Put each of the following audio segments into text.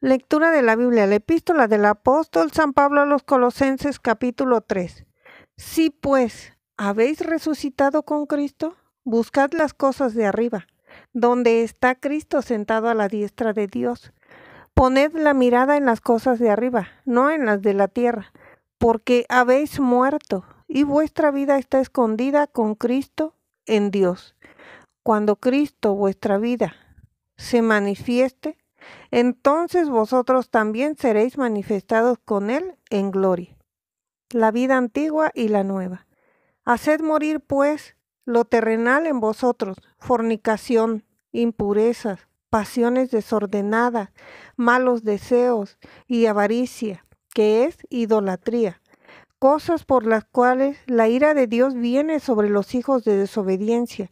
Lectura de la Biblia, la epístola del apóstol San Pablo a los Colosenses capítulo 3. Si pues habéis resucitado con Cristo, buscad las cosas de arriba, donde está Cristo sentado a la diestra de Dios. Poned la mirada en las cosas de arriba, no en las de la tierra, porque habéis muerto y vuestra vida está escondida con Cristo en Dios. Cuando Cristo, vuestra vida, se manifieste, entonces vosotros también seréis manifestados con Él en gloria, la vida antigua y la nueva. Haced morir, pues, lo terrenal en vosotros, fornicación, impurezas, pasiones desordenadas, malos deseos y avaricia, que es idolatría, cosas por las cuales la ira de Dios viene sobre los hijos de desobediencia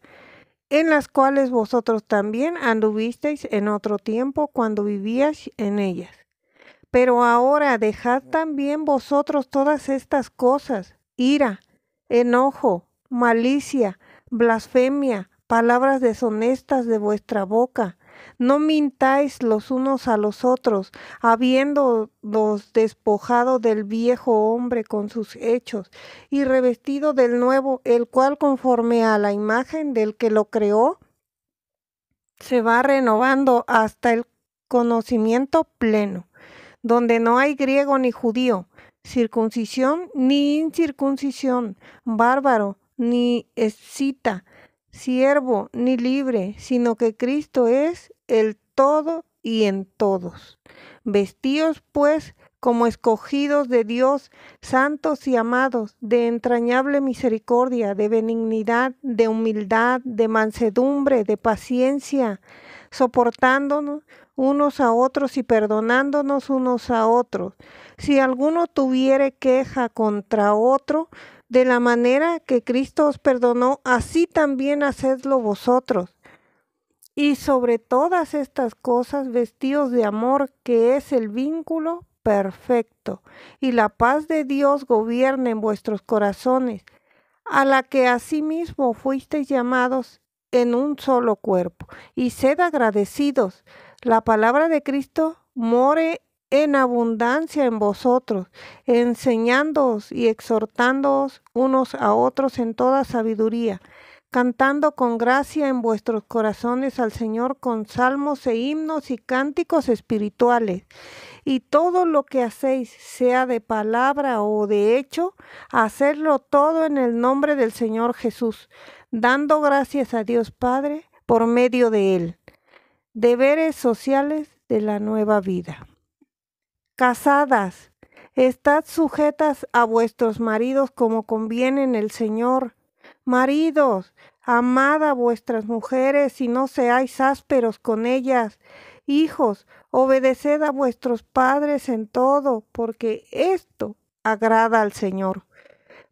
en las cuales vosotros también anduvisteis en otro tiempo cuando vivíais en ellas. Pero ahora dejad también vosotros todas estas cosas, ira, enojo, malicia, blasfemia, palabras deshonestas de vuestra boca no mintáis los unos a los otros, habiendo los despojado del viejo hombre con sus hechos, y revestido del nuevo, el cual conforme a la imagen del que lo creó, se va renovando hasta el conocimiento pleno, donde no hay griego ni judío, circuncisión ni incircuncisión, bárbaro ni escita, siervo ni libre, sino que Cristo es el todo y en todos. Vestíos pues como escogidos de Dios, santos y amados, de entrañable misericordia, de benignidad, de humildad, de mansedumbre, de paciencia, soportándonos unos a otros y perdonándonos unos a otros. Si alguno tuviere queja contra otro, de la manera que Cristo os perdonó, así también hacedlo vosotros. Y sobre todas estas cosas, vestidos de amor, que es el vínculo perfecto, y la paz de Dios gobierne en vuestros corazones, a la que asimismo fuisteis llamados en un solo cuerpo, y sed agradecidos. La palabra de Cristo more en abundancia en vosotros, enseñándoos y exhortándoos unos a otros en toda sabiduría, cantando con gracia en vuestros corazones al Señor con salmos e himnos y cánticos espirituales, y todo lo que hacéis, sea de palabra o de hecho, hacerlo todo en el nombre del Señor Jesús, dando gracias a Dios Padre por medio de Él. Deberes sociales de la nueva vida. Casadas, estad sujetas a vuestros maridos como conviene en el Señor. Maridos, amad a vuestras mujeres y no seáis ásperos con ellas. Hijos, obedeced a vuestros padres en todo, porque esto agrada al Señor.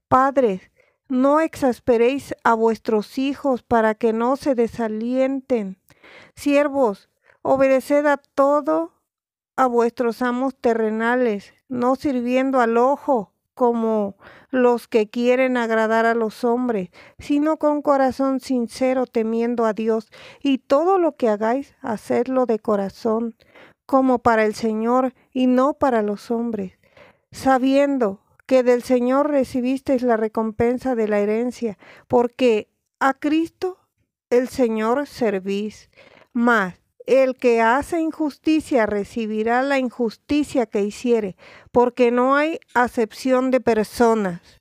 Padres, no exasperéis a vuestros hijos para que no se desalienten. Siervos, obedeced a todo a vuestros amos terrenales, no sirviendo al ojo como los que quieren agradar a los hombres, sino con corazón sincero temiendo a Dios, y todo lo que hagáis, hacedlo de corazón, como para el Señor y no para los hombres, sabiendo que del Señor recibisteis la recompensa de la herencia, porque a Cristo el Señor servís. más el que hace injusticia recibirá la injusticia que hiciere, porque no hay acepción de personas.